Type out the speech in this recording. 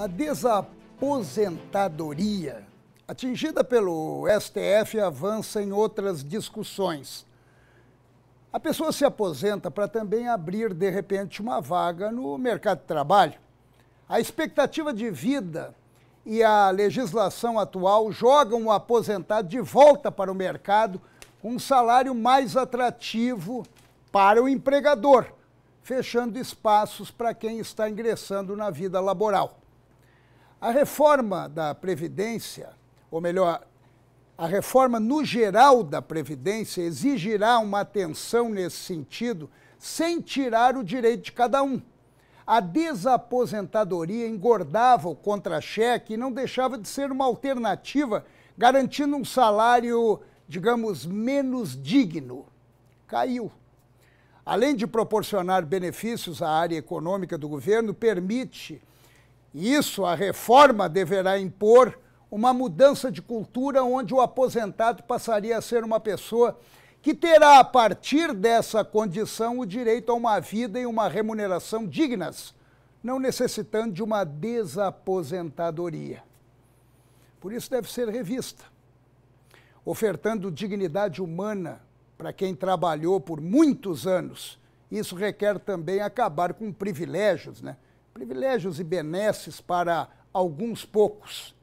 A desaposentadoria atingida pelo STF avança em outras discussões. A pessoa se aposenta para também abrir, de repente, uma vaga no mercado de trabalho. A expectativa de vida e a legislação atual jogam o aposentado de volta para o mercado com um salário mais atrativo para o empregador, fechando espaços para quem está ingressando na vida laboral. A reforma da Previdência, ou melhor, a reforma no geral da Previdência exigirá uma atenção nesse sentido, sem tirar o direito de cada um. A desaposentadoria engordava o contra-cheque e não deixava de ser uma alternativa, garantindo um salário, digamos, menos digno. Caiu além de proporcionar benefícios à área econômica do governo, permite isso, a reforma deverá impor uma mudança de cultura onde o aposentado passaria a ser uma pessoa que terá, a partir dessa condição, o direito a uma vida e uma remuneração dignas, não necessitando de uma desaposentadoria. Por isso deve ser revista, ofertando dignidade humana para quem trabalhou por muitos anos. Isso requer também acabar com privilégios, né? privilégios e benesses para alguns poucos